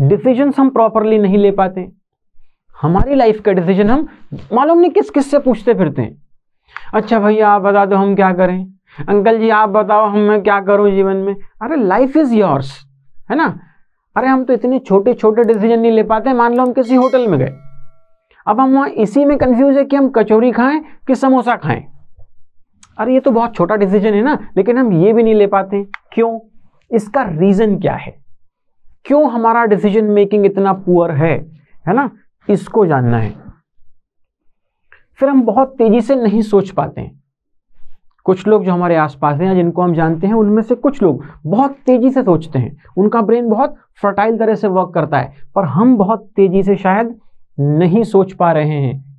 decision हम properly नहीं ले पाते हमारी लाइफ का डिसीजन हम मालूम नहीं किस किस से पूछते फिरते हैं अच्छा भैया आप बता दो हम क्या करें अंकल जी आप बताओ हम मैं क्या करूं जीवन में अरे लाइफ इज़ योर्स है ना अरे हम तो इतने छोटे छोटे डिसीजन नहीं ले पाते मान लो हम किसी होटल में गए अब हम वहाँ इसी में कंफ्यूज है कि हम कचौरी खाएं कि समोसा खाएं अरे ये तो बहुत छोटा डिसीजन है ना लेकिन हम ये भी नहीं ले पाते क्यों इसका रीज़न क्या है क्यों हमारा डिसीजन मेकिंग इतना पुअर है है ना इसको जानना है फिर हम बहुत तेजी से नहीं सोच पाते हैं कुछ लोग जो हमारे आसपास हैं जिनको हम जानते हैं उनमें से कुछ लोग बहुत तेज़ी से सोचते हैं उनका ब्रेन बहुत फर्टाइल तरह से वर्क करता है पर हम बहुत तेज़ी से शायद नहीं सोच पा रहे हैं